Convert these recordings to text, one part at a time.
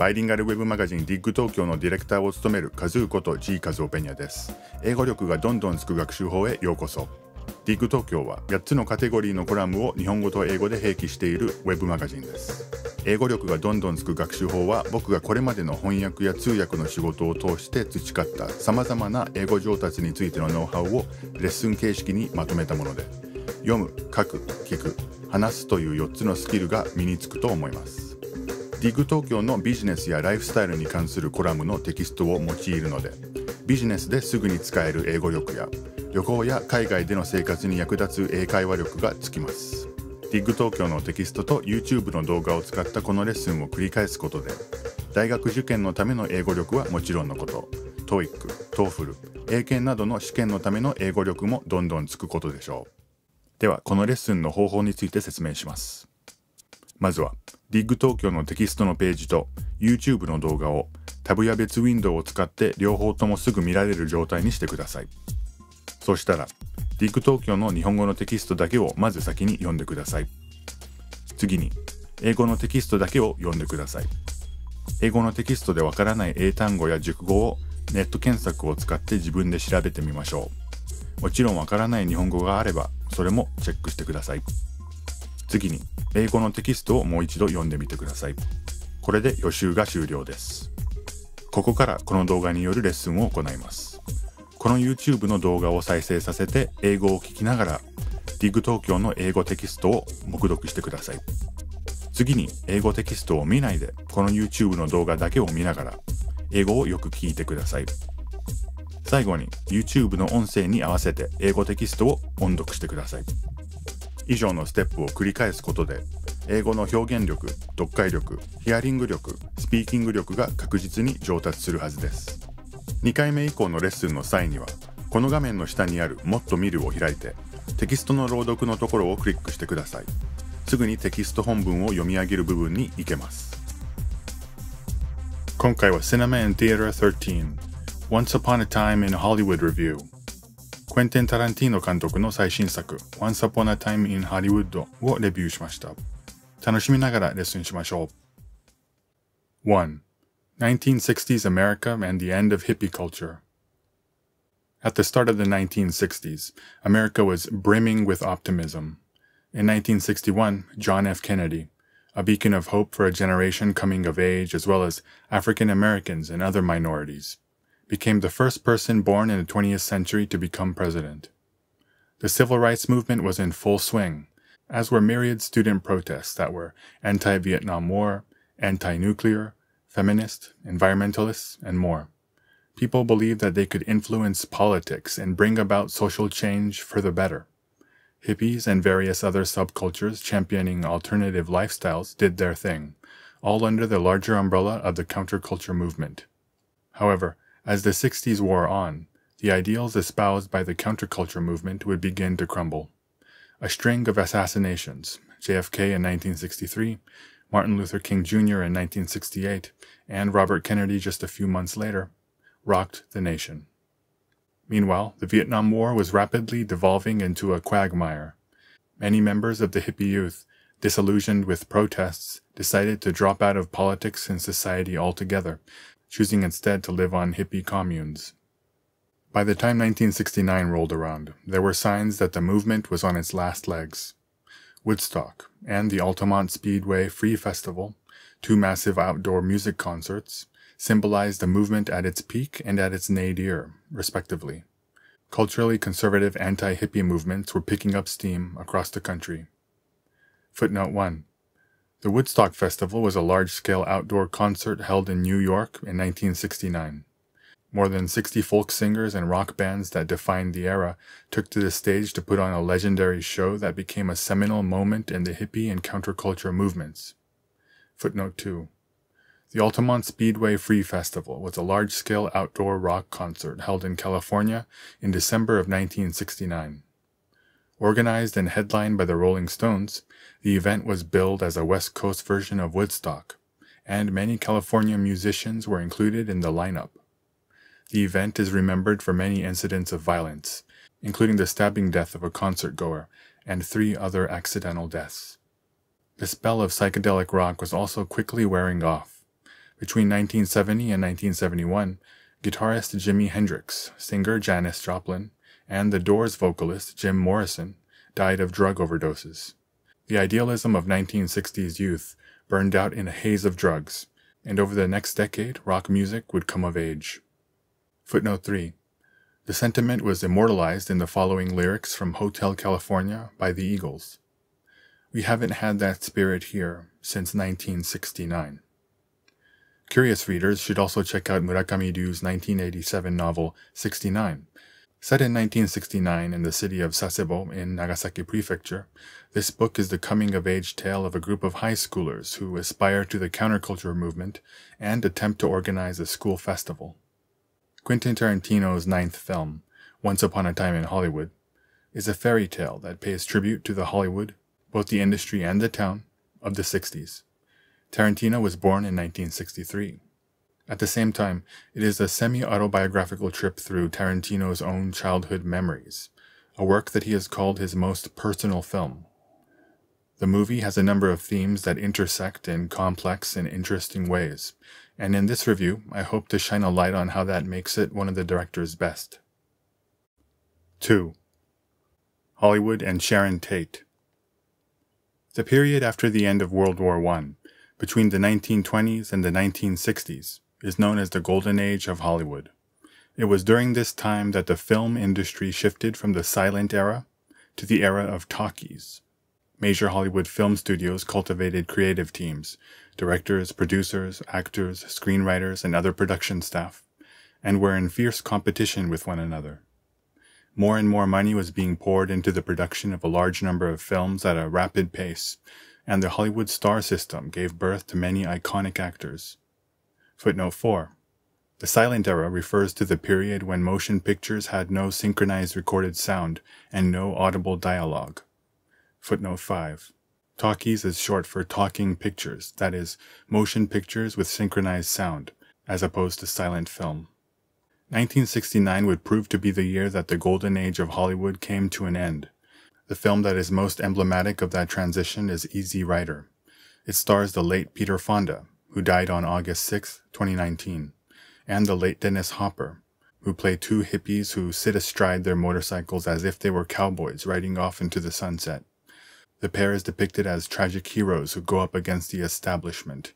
バイリンガルウェブマガジンィッ g 東京のディレクターを務めるカズーこと G カズオペニャです。英語力がどんどんつく学習法へようこそ。ィッ g 東京は8つのカテゴリーのコラムを日本語と英語で併記しているウェブマガジンです。英語力がどんどんつく学習法は僕がこれまでの翻訳や通訳の仕事を通して培ったさまざまな英語上達についてのノウハウをレッスン形式にまとめたもので読む書く聞く話すという4つのスキルが身につくと思います。ディグ東京のビジネスやライフスタイルに関するコラムのテキストを用いるのでビジネスですぐに使える英語力や旅行や海外での生活に役立つ英会話力がつきますディグ東京のテキストと YouTube の動画を使ったこのレッスンを繰り返すことで大学受験のための英語力はもちろんのこと TOEIC、TOEFL、英検などの試験のための英語力もどんどんつくことでしょうではこのレッスンの方法について説明しますまずは DIG 東京のテキストのページと YouTube の動画をタブや別ウィンドウを使って両方ともすぐ見られる状態にしてください。そしたら DIG 東京の日本語のテキストだけをまず先に読んでください。次に英語のテキストだけを読んでください。英語のテキストでわからない英単語や熟語をネット検索を使って自分で調べてみましょう。もちろんわからない日本語があればそれもチェックしてください。次に、英語のテキストをもう一度読んでみてください。これで予習が終了です。ここからこの動画によるレッスンを行います。この YouTube の動画を再生させて英語を聞きながら DIG 東京の英語テキストを目読してください。次に英語テキストを見ないでこの YouTube の動画だけを見ながら英語をよく聞いてください。最後に YouTube の音声に合わせて英語テキストを音読してください。以上のステップを繰り返すことで英語の表現力読解力ヒアリング力スピーキング力が確実に上達するはずです2回目以降のレッスンの際にはこの画面の下にある「もっと見る」を開いてテキストの朗読のところをクリックしてくださいすぐにテキスト本文を読み上げる部分に行けます今回は Cinema and Theater 13 Once Upon a Time in Hollywood Review クエンテン・タランティーノ監督の最新作 Once Upon a Time in Hollywood をレビューしました。楽しみながらレッスンしましょう。1.1960s America and the End of Hippie Culture At the start of the 1960s, America was brimming with optimism. In 1961, John F. Kennedy, a beacon of hope for a generation coming of age as well as African Americans and other minorities, became the first person born in the 20th century to become president. The civil rights movement was in full swing, as were myriad student protests that were anti Vietnam War, anti nuclear, feminist, environmentalist, and more. People believed that they could influence politics and bring about social change for the better. Hippies and various other subcultures championing alternative lifestyles did their thing, all under the larger umbrella of the counterculture movement. However, as the 60s wore on, the ideals espoused by the counterculture movement would begin to crumble. A string of assassinations, JFK in 1963, Martin Luther King Jr. in 1968, and Robert Kennedy just a few months later, rocked the nation. Meanwhile, the Vietnam War was rapidly devolving into a quagmire. Many members of the hippie youth, disillusioned with protests, decided to drop out of politics and society altogether, choosing instead to live on hippie communes. By the time 1969 rolled around, there were signs that the movement was on its last legs. Woodstock and the Altamont Speedway Free Festival, two massive outdoor music concerts, symbolized the movement at its peak and at its nadir, respectively. Culturally conservative anti-hippie movements were picking up steam across the country. Footnote 1. The Woodstock Festival was a large-scale outdoor concert held in New York in 1969. More than 60 folk singers and rock bands that defined the era took to the stage to put on a legendary show that became a seminal moment in the hippie and counterculture movements. Footnote 2. The Altamont Speedway Free Festival was a large-scale outdoor rock concert held in California in December of 1969. Organized and headlined by the Rolling Stones, the event was billed as a West Coast version of Woodstock, and many California musicians were included in the lineup. The event is remembered for many incidents of violence, including the stabbing death of a concert goer and three other accidental deaths. The spell of psychedelic rock was also quickly wearing off. Between 1970 and 1971, guitarist Jimi Hendrix, singer Janis Joplin, and The Doors vocalist Jim Morrison died of drug overdoses. The idealism of 1960s youth burned out in a haze of drugs, and over the next decade, rock music would come of age. Footnote 3 The sentiment was immortalized in the following lyrics from Hotel California by the Eagles. We haven't had that spirit here since 1969. Curious readers should also check out Murakami Ryu's 1987 novel 69, Set in 1969 in the city of Sasebo in Nagasaki Prefecture, this book is the coming-of-age tale of a group of high schoolers who aspire to the counterculture movement and attempt to organize a school festival. Quentin Tarantino's ninth film, Once Upon a Time in Hollywood, is a fairy tale that pays tribute to the Hollywood, both the industry and the town, of the 60s. Tarantino was born in 1963. At the same time, it is a semi-autobiographical trip through Tarantino's own childhood memories, a work that he has called his most personal film. The movie has a number of themes that intersect in complex and interesting ways, and in this review, I hope to shine a light on how that makes it one of the director's best. 2. Hollywood and Sharon Tate The period after the end of World War I, between the 1920s and the 1960s, is known as the Golden Age of Hollywood. It was during this time that the film industry shifted from the silent era to the era of talkies. Major Hollywood film studios cultivated creative teams, directors, producers, actors, screenwriters, and other production staff, and were in fierce competition with one another. More and more money was being poured into the production of a large number of films at a rapid pace, and the Hollywood star system gave birth to many iconic actors. Footnote 4. The silent era refers to the period when motion pictures had no synchronized recorded sound and no audible dialogue. Footnote 5. Talkies is short for talking pictures, that is, motion pictures with synchronized sound, as opposed to silent film. 1969 would prove to be the year that the golden age of Hollywood came to an end. The film that is most emblematic of that transition is Easy Rider. It stars the late Peter Fonda, who died on August 6, 2019, and the late Dennis Hopper, who played two hippies who sit astride their motorcycles as if they were cowboys riding off into the sunset. The pair is depicted as tragic heroes who go up against the establishment.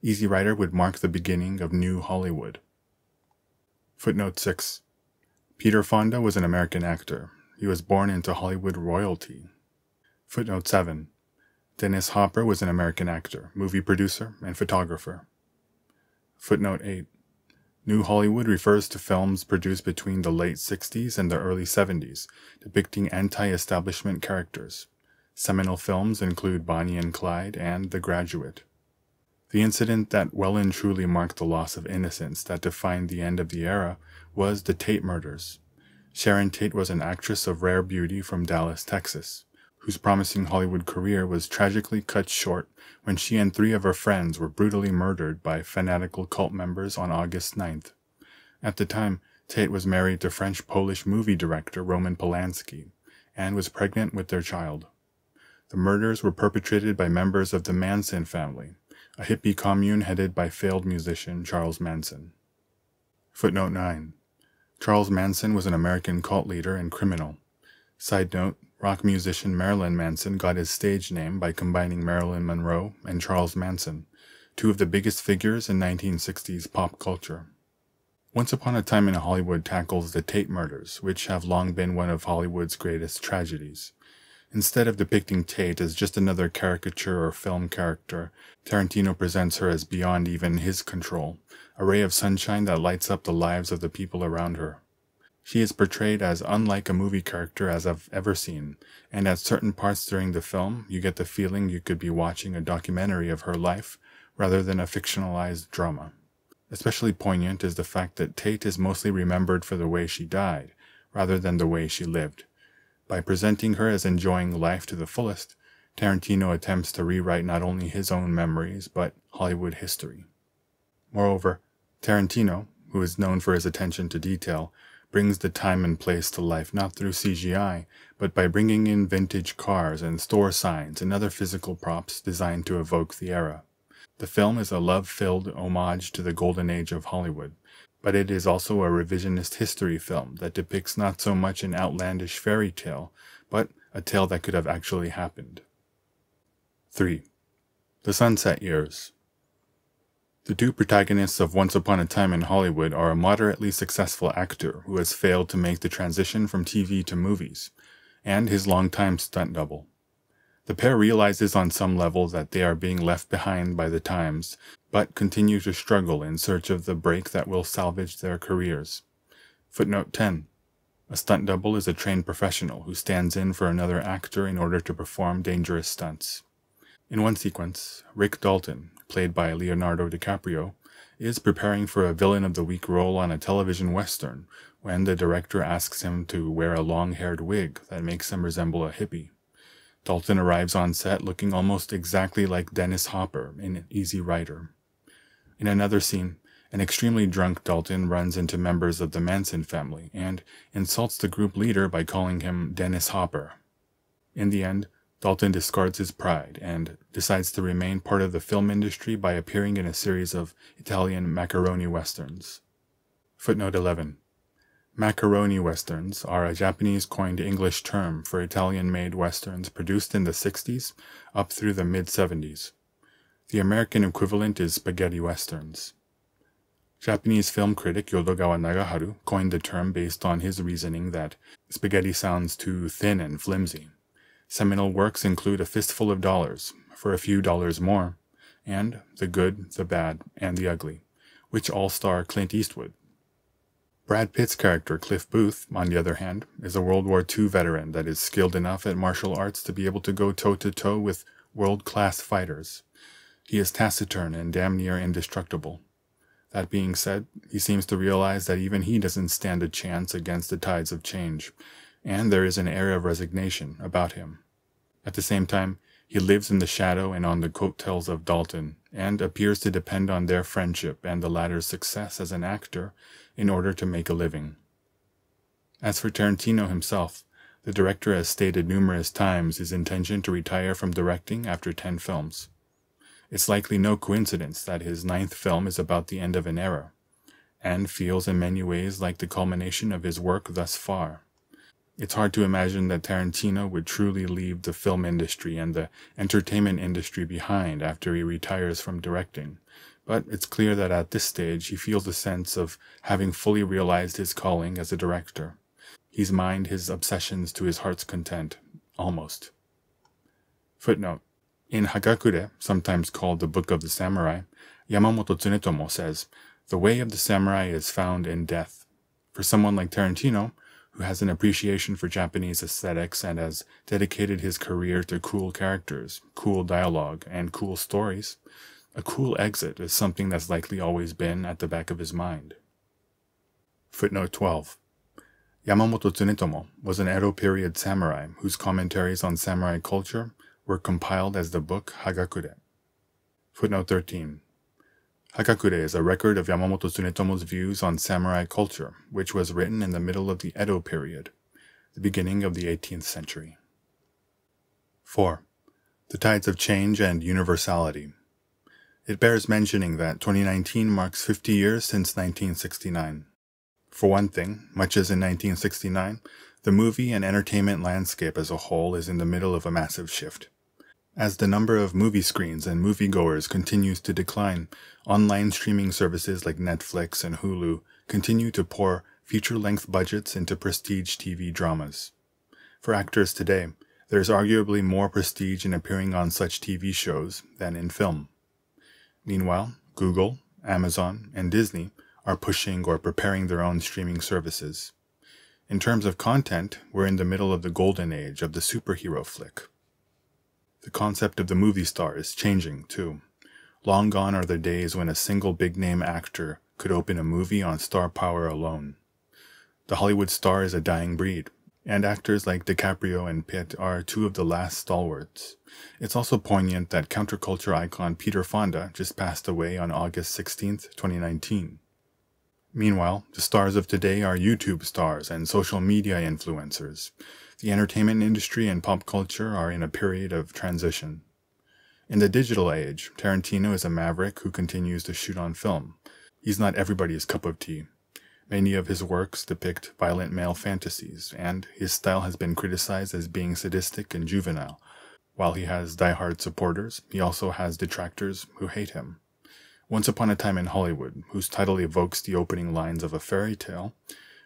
Easy Rider would mark the beginning of New Hollywood. Footnote 6 Peter Fonda was an American actor. He was born into Hollywood royalty. Footnote 7 Dennis Hopper was an American actor, movie producer, and photographer. Footnote 8 New Hollywood refers to films produced between the late 60s and the early 70s, depicting anti-establishment characters. Seminal films include Bonnie and Clyde and The Graduate. The incident that well and truly marked the loss of innocence that defined the end of the era was the Tate murders. Sharon Tate was an actress of rare beauty from Dallas, Texas whose promising Hollywood career was tragically cut short when she and three of her friends were brutally murdered by fanatical cult members on August 9th. At the time, Tate was married to French Polish movie director Roman Polanski and was pregnant with their child. The murders were perpetrated by members of the Manson family, a hippie commune headed by failed musician Charles Manson. Footnote 9 Charles Manson was an American cult leader and criminal. Side note, rock musician Marilyn Manson got his stage name by combining Marilyn Monroe and Charles Manson, two of the biggest figures in 1960s pop culture. Once Upon a Time in Hollywood tackles the Tate murders, which have long been one of Hollywood's greatest tragedies. Instead of depicting Tate as just another caricature or film character, Tarantino presents her as beyond even his control, a ray of sunshine that lights up the lives of the people around her. She is portrayed as unlike a movie character as I've ever seen, and at certain parts during the film, you get the feeling you could be watching a documentary of her life rather than a fictionalized drama. Especially poignant is the fact that Tate is mostly remembered for the way she died, rather than the way she lived. By presenting her as enjoying life to the fullest, Tarantino attempts to rewrite not only his own memories, but Hollywood history. Moreover, Tarantino, who is known for his attention to detail, brings the time and place to life not through CGI, but by bringing in vintage cars and store signs and other physical props designed to evoke the era. The film is a love-filled homage to the golden age of Hollywood, but it is also a revisionist history film that depicts not so much an outlandish fairy tale, but a tale that could have actually happened. 3. The Sunset Years the two protagonists of Once Upon a Time in Hollywood are a moderately successful actor who has failed to make the transition from TV to movies, and his longtime stunt double. The pair realizes on some level that they are being left behind by the times, but continue to struggle in search of the break that will salvage their careers. Footnote 10. A stunt double is a trained professional who stands in for another actor in order to perform dangerous stunts. In one sequence, Rick Dalton, played by Leonardo DiCaprio, is preparing for a villain of the week role on a television western when the director asks him to wear a long haired wig that makes him resemble a hippie. Dalton arrives on set looking almost exactly like Dennis Hopper in Easy Rider. In another scene, an extremely drunk Dalton runs into members of the Manson family and insults the group leader by calling him Dennis Hopper. In the end, Dalton discards his pride and decides to remain part of the film industry by appearing in a series of Italian macaroni westerns. Footnote 11. Macaroni westerns are a Japanese coined English term for Italian made westerns produced in the 60s up through the mid 70s. The American equivalent is spaghetti westerns. Japanese film critic Yodogawa Nagaharu coined the term based on his reasoning that spaghetti sounds too thin and flimsy. Seminal works include A Fistful of Dollars, For a Few Dollars More, and The Good, the Bad, and the Ugly, which all star Clint Eastwood. Brad Pitt's character, Cliff Booth, on the other hand, is a World War II veteran that is skilled enough at martial arts to be able to go toe to toe with world class fighters. He is taciturn and damn near indestructible. That being said, he seems to realize that even he doesn't stand a chance against the tides of change, and there is an air of resignation about him. At the same time, he lives in the shadow and on the coattails of Dalton, and appears to depend on their friendship and the latter's success as an actor in order to make a living. As for Tarantino himself, the director has stated numerous times his intention to retire from directing after 10 films. It's likely no coincidence that his ninth film is about the end of an era, and feels in many ways like the culmination of his work thus far. It's hard to imagine that Tarantino would truly leave the film industry and the entertainment industry behind after he retires from directing, but it's clear that at this stage he feels a sense of having fully realized his calling as a director. He's mined his obsessions to his heart's content, almost. Footnote In Hagakure, sometimes called the Book of the Samurai, Yamamoto Tsunetomo says, The way of the samurai is found in death. For someone like Tarantino, who has an appreciation for Japanese aesthetics and has dedicated his career to cool characters, cool dialogue, and cool stories, a cool exit is something that's likely always been at the back of his mind. Footnote 12 Yamamoto Tsunetomo was an Edo period samurai whose commentaries on samurai culture were compiled as the book Hagakure. Footnote 13 Hakakure is a record of Yamamoto Tsunetomo's views on samurai culture, which was written in the middle of the Edo period, the beginning of the 18th century. 4. The Tides of Change and Universality It bears mentioning that 2019 marks 50 years since 1969. For one thing, much as in 1969, the movie and entertainment landscape as a whole is in the middle of a massive shift. As the number of movie screens and moviegoers continues to decline, online streaming services like Netflix and Hulu continue to pour feature length budgets into prestige TV dramas. For actors today, there is arguably more prestige in appearing on such TV shows than in film. Meanwhile, Google, Amazon, and Disney are pushing or preparing their own streaming services. In terms of content, we're in the middle of the golden age of the superhero flick the concept of the movie star is changing, too. Long gone are the days when a single big name actor could open a movie on star power alone. The Hollywood star is a dying breed, and actors like DiCaprio and Pitt are two of the last stalwarts. It's also poignant that counterculture icon Peter Fonda just passed away on August 16, 2019. Meanwhile, the stars of today are YouTube stars and social media influencers. The entertainment industry and pop culture are in a period of transition. In the digital age, Tarantino is a maverick who continues to shoot on film. He's not everybody's cup of tea. Many of his works depict violent male fantasies, and his style has been criticized as being sadistic and juvenile. While he has die-hard supporters, he also has detractors who hate him. Once Upon a Time in Hollywood, whose title evokes the opening lines of a fairy tale,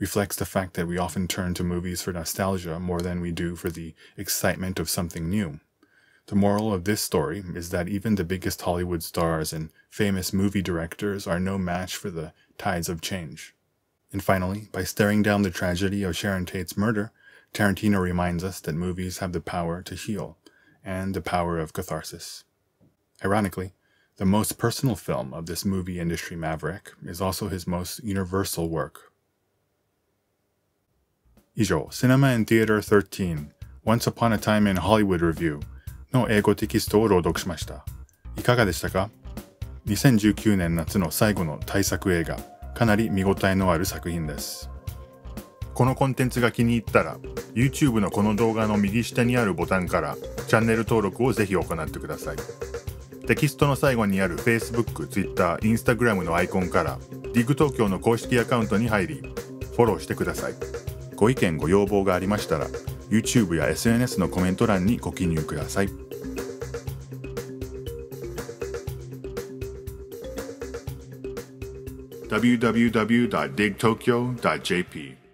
reflects the fact that we often turn to movies for nostalgia more than we do for the excitement of something new. The moral of this story is that even the biggest Hollywood stars and famous movie directors are no match for the tides of change. And finally, by staring down the tragedy of Sharon Tate's murder, Tarantino reminds us that movies have the power to heal, and the power of catharsis. Ironically, the most personal film of this movie industry maverick is also his most universal work 以上、Cinema and Theater 13 Once Upon a Time in Hollywood Review の英語テキストを朗読しました。いかがでしたか2019年夏の最後の大作映画、かなり見応えのある作品です。このコンテンツが気に入ったら、YouTube のこの動画の右下にあるボタンからチャンネル登録をぜひ行ってください。テキストの最後にある Facebook、Twitter、Instagram のアイコンから DIG 東京の公式アカウントに入り、フォローしてください。ご意見ご要望がありましたら YouTube や SNS のコメント欄にご記入ください。www.digtokyo.jp